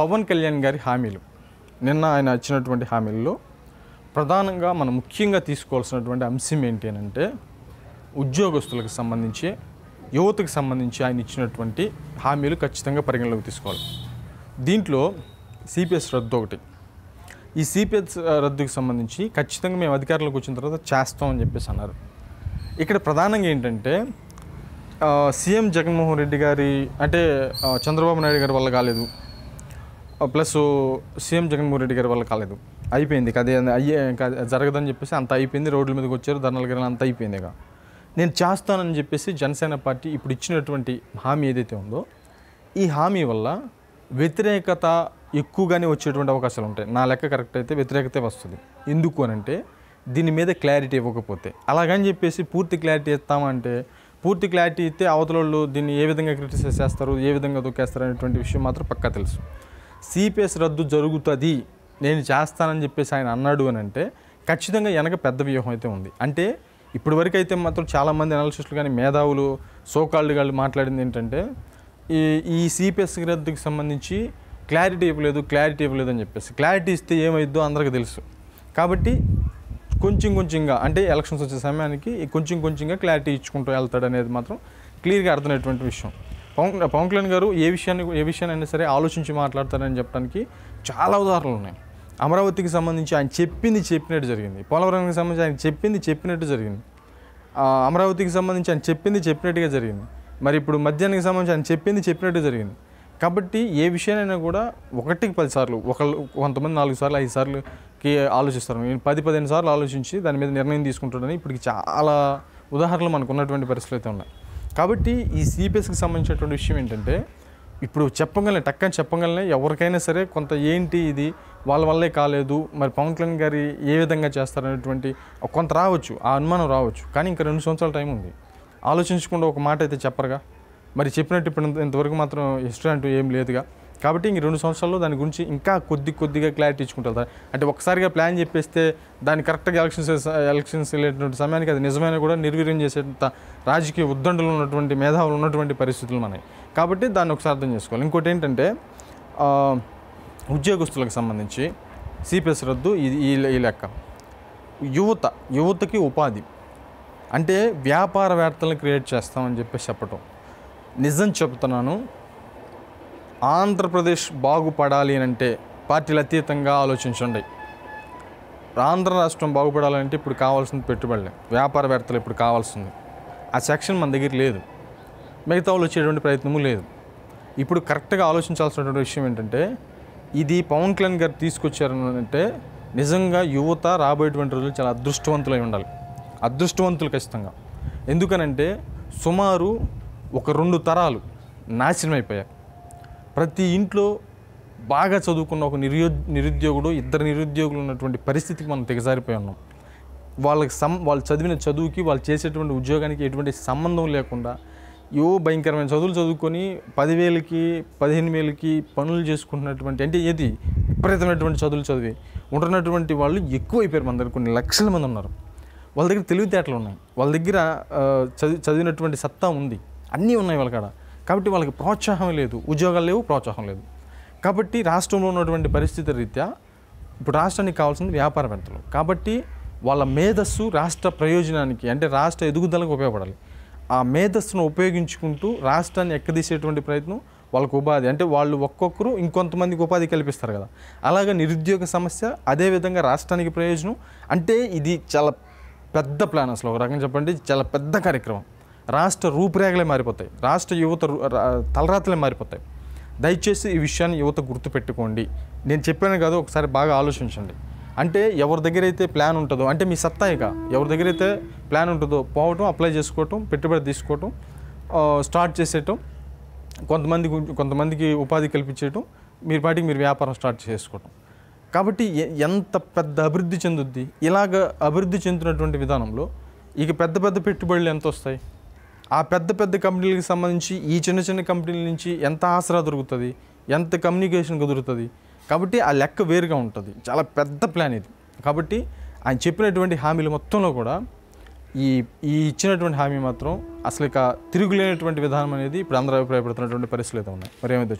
పవన్ కళ్యాణ్ గారి హామీలు నిన్న ఆయన ఇచ్చినటువంటి హామీల్లో ప్రధానంగా మనం ముఖ్యంగా తీసుకోవాల్సినటువంటి అంశం ఏంటి అని అంటే ఉద్యోగస్తులకు సంబంధించి యువతకు సంబంధించి ఆయన ఇచ్చినటువంటి హామీలు ఖచ్చితంగా పరిగణలోకి తీసుకోవాలి దీంట్లో సిపిఎస్ రద్దు ఒకటి ఈ సిపిఎస్ రద్దుకు సంబంధించి ఖచ్చితంగా మేము అధికారంలోకి వచ్చిన తర్వాత చేస్తామని చెప్పేసి అన్నారు ఇక్కడ ప్రధానంగా ఏంటంటే సీఎం జగన్మోహన్ రెడ్డి గారి అంటే చంద్రబాబు నాయుడు గారి వల్ల కాలేదు ప్లస్ సీఎం జగన్మోహన్ రెడ్డి గారి వల్ల కాలేదు అయిపోయింది అదే అయ్యే జరగదని చెప్పేసి అంత అయిపోయింది రోడ్ల మీదకి వచ్చారు ధర్నాలు గారు అంత అయిపోయింది నేను చేస్తానని చెప్పేసి జనసేన పార్టీ ఇప్పుడు ఇచ్చినటువంటి హామీ ఏదైతే ఉందో ఈ హామీ వల్ల వ్యతిరేకత ఎక్కువగానే వచ్చేటువంటి అవకాశాలు ఉంటాయి నా లెక్క కరెక్ట్ అయితే వ్యతిరేకతే వస్తుంది ఎందుకు అంటే దీని మీద క్లారిటీ ఇవ్వకపోతే అలాగని చెప్పేసి పూర్తి క్లారిటీ ఇస్తామంటే పూర్తి క్లారిటీ ఇస్తే అవతల వాళ్ళు దీన్ని ఏ విధంగా క్రిటిసైజ్ చేస్తారు ఏ విధంగా దొక్కేస్తారు అనేటువంటి విషయం మాత్రం పక్కా తెలుసు సిపిఎస్ రద్దు జరుగుతుంది నేను చేస్తానని చెప్పేసి ఆయన అన్నాడు అని అంటే ఖచ్చితంగా వెనక పెద్ద వ్యూహం అయితే ఉంది అంటే ఇప్పటివరకు అయితే మాత్రం చాలామంది అనాలిసిస్టులు కానీ మేధావులు సోకాళ్ళు వాళ్ళు మాట్లాడింది ఏంటంటే ఈ ఈ సిపిఎస్ రద్దుకి సంబంధించి క్లారిటీ ఇవ్వలేదు క్లారిటీ ఇవ్వలేదు అని చెప్పేసి క్లారిటీ ఇస్తే ఏమైద్దో అందరికీ తెలుసు కాబట్టి కొంచెం కొంచెంగా అంటే ఎలక్షన్స్ వచ్చే సమయానికి కొంచెం కొంచెంగా క్లారిటీ ఇచ్చుకుంటూ వెళ్తాడు అనేది మాత్రం క్లియర్గా అర్థమైనటువంటి విషయం పవన్ పవన్ కళ్యాణ్ గారు ఏ విషయాన్ని ఏ అయినా సరే ఆలోచించి మాట్లాడతారని చెప్పడానికి చాలా ఉదాహరణలు ఉన్నాయి అమరావతికి సంబంధించి ఆయన చెప్పింది చెప్పినట్టు జరిగింది పోలవరంకి సంబంధించి ఆయన చెప్పింది చెప్పినట్టు జరిగింది అమరావతికి సంబంధించి ఆయన చెప్పింది చెప్పినట్టుగా జరిగింది మరి ఇప్పుడు మధ్యాహ్నానికి సంబంధించి ఆయన చెప్పింది చెప్పినట్టు జరిగింది కాబట్టి ఏ విషయానైనా కూడా ఒకటికి పదిసార్లు ఒకళ్ళు కొంతమంది నాలుగు సార్లు ఐదు సార్లుకి ఆలోచిస్తారు నేను పది పదిహేను సార్లు ఆలోచించి దాని మీద నిర్ణయం తీసుకుంటాడని ఇప్పటికి చాలా ఉదాహరణలు మనకు ఉన్నటువంటి పరిస్థితులు అయితే ఉన్నాయి కాబట్టి ఈ సిపిఎస్కి సంబంధించినటువంటి విషయం ఏంటంటే ఇప్పుడు చెప్పగలనే టక్కని చెప్పగలనే ఎవరికైనా సరే కొంత ఏంటి ఇది వాళ్ళ వల్లే కాలేదు మరి పవన్ కళ్యాణ్ గారి ఏ విధంగా చేస్తారనేటువంటి కొంత రావచ్చు ఆ అనుమానం రావచ్చు కానీ ఇంకా రెండు సంవత్సరాల టైం ఉంది ఆలోచించకుండా ఒక మాట అయితే చెప్పరుగా మరి చెప్పినట్టు ఇప్పుడు ఇంతవరకు మాత్రం ఇష్టం అంటూ ఏం లేదుగా కాబట్టి ఇంక రెండు సంవత్సరాల్లో దాని గురించి ఇంకా కొద్ది కొద్దిగా క్లారిటీ ఇచ్చుకుంటారు అంటే ఒకసారిగా ప్లాన్ చెప్పేస్తే దాన్ని కరెక్ట్గా ఎలక్షన్స్ ఎలక్షన్స్ వెళ్ళేటువంటి సమయానికి అది నిజమైన కూడా నిర్వీర్యం చేసేంత రాజకీయ ఉద్దండలు ఉన్నటువంటి మేధావులు ఉన్నటువంటి పరిస్థితులు మనవి కాబట్టి దాన్ని ఒకసారి అర్థం చేసుకోవాలి ఇంకోటి ఏంటంటే ఉద్యోగస్తులకు సంబంధించి సిపిఎస్ రద్దు ఈ ఈ లెక్క యువత యువతకి ఉపాధి అంటే వ్యాపారవేత్తలను క్రియేట్ చేస్తామని చెప్పేసి చెప్పటం నిజం చెప్తున్నాను ఆంధ్రప్రదేశ్ బాగుపడాలి అని అంటే పార్టీలు అతీతంగా ఆలోచించండి ఆంధ్ర రాష్ట్రం బాగుపడాలంటే ఇప్పుడు కావాల్సింది పెట్టుబడులే వ్యాపారవేత్తలు ఇప్పుడు కావాల్సింది ఆ సెక్షన్ మన దగ్గర లేదు మిగతా వాళ్ళు వచ్చేటువంటి ప్రయత్నము లేదు ఇప్పుడు కరెక్ట్గా ఆలోచించాల్సినటువంటి విషయం ఏంటంటే ఇది పవన్ కళ్యాణ్ గారు తీసుకొచ్చారంటే నిజంగా యువత రాబోయేటువంటి రోజులు చాలా అదృష్టవంతులై ఉండాలి అదృష్టవంతులు ఖచ్చితంగా ఎందుకనంటే సుమారు ఒక రెండు తరాలు నాశనం అయిపోయాయి ప్రతి ఇంట్లో బాగా చదువుకున్న ఒక నిరుద్యో నిరుద్యోగుడు ఇద్దరు నిరుద్యోగులు ఉన్నటువంటి పరిస్థితికి మనం తెగజారిపోయి ఉన్నాం వాళ్ళకి సం వాళ్ళు చదివిన చదువుకి వాళ్ళు చేసేటువంటి ఉద్యోగానికి ఎటువంటి సంబంధం లేకుండా ఏవో భయంకరమైన చదువులు చదువుకొని పదివేలకి పదిహేను వేలకి పనులు చేసుకుంటున్నటువంటి అంటే ఏది విపరీతమైనటువంటి చదువులు చదివి ఉంటున్నటువంటి వాళ్ళు ఎక్కువ అయిపోయారు మన దగ్గర కొన్ని లక్షల మంది ఉన్నారు వాళ్ళ దగ్గర తెలివితేటలు ఉన్నాయి వాళ్ళ దగ్గర చదివి చదివినటువంటి సత్తా ఉంది అన్నీ ఉన్నాయి వాళ్ళ కాడ కాబట్టి వాళ్ళకి ప్రోత్సాహం లేదు ఉద్యోగాలు లేవు ప్రోత్సాహం లేదు కాబట్టి రాష్ట్రంలో ఉన్నటువంటి పరిస్థితి రీత్యా ఇప్పుడు రాష్ట్రానికి కావాల్సింది వ్యాపారవేత్తలు కాబట్టి వాళ్ళ మేధస్సు రాష్ట్ర ప్రయోజనానికి అంటే రాష్ట్ర ఎదుగుదలకు ఉపయోగపడాలి ఆ మేధస్సును ఉపయోగించుకుంటూ రాష్ట్రాన్ని ఎక్కదీసేటువంటి ప్రయత్నం వాళ్ళకు ఉపాధి అంటే వాళ్ళు ఒక్కొక్కరు ఇంకొంతమందికి ఉపాధి కల్పిస్తారు కదా అలాగే నిరుద్యోగ సమస్య అదేవిధంగా రాష్ట్రానికి ప్రయోజనం అంటే ఇది చాలా పెద్ద ప్లాన్ అసలు ఒక రకంగా చెప్పండి చాలా పెద్ద కార్యక్రమం రాష్ట్ర రూపురేఖలే మారిపోతాయి రాష్ట్ర యువత తలరాతలే మారిపోతాయి దయచేసి ఈ విషయాన్ని యువత గుర్తుపెట్టుకోండి నేను చెప్పాను కదా ఒకసారి బాగా ఆలోచించండి అంటే ఎవరి దగ్గర అయితే ప్లాన్ ఉంటుందో అంటే మీ సత్తా ఇక ఎవరి దగ్గర అయితే ప్లాన్ ఉంటుందో పోవటం అప్లై చేసుకోవటం పెట్టుబడి తీసుకోవటం స్టార్ట్ చేసేయటం కొంతమంది కొంతమందికి ఉపాధి కల్పించేయటం మీరు పాటికి మీరు వ్యాపారం స్టార్ట్ చేసుకోవటం కాబట్టి ఎంత పెద్ద అభివృద్ధి చెందుద్ది ఇలాగ అభివృద్ధి చెందినటువంటి విధానంలో ఇక పెద్ద పెద్ద పెట్టుబడులు ఎంత వస్తాయి ఆ పెద్ద పెద్ద కంపెనీలకు సంబంధించి ఈ చిన్న చిన్న కంపెనీల నుంచి ఎంత ఆసరా దొరుకుతుంది ఎంత కమ్యూనికేషన్ కుదురుతుంది కాబట్టి ఆ లెక్క వేరుగా ఉంటుంది చాలా పెద్ద ప్లాన్ ఇది కాబట్టి ఆయన చెప్పినటువంటి హామీలు మొత్తంలో కూడా ఈ ఈ ఇచ్చినటువంటి హామీ మాత్రం అసలు ఇక తిరుగులేనటువంటి విధానం అనేది ఇప్పుడు అందరూ అభిప్రాయపడుతున్నటువంటి పరిస్థితులు అయితే ఉన్నాయి మరి ఏమైతే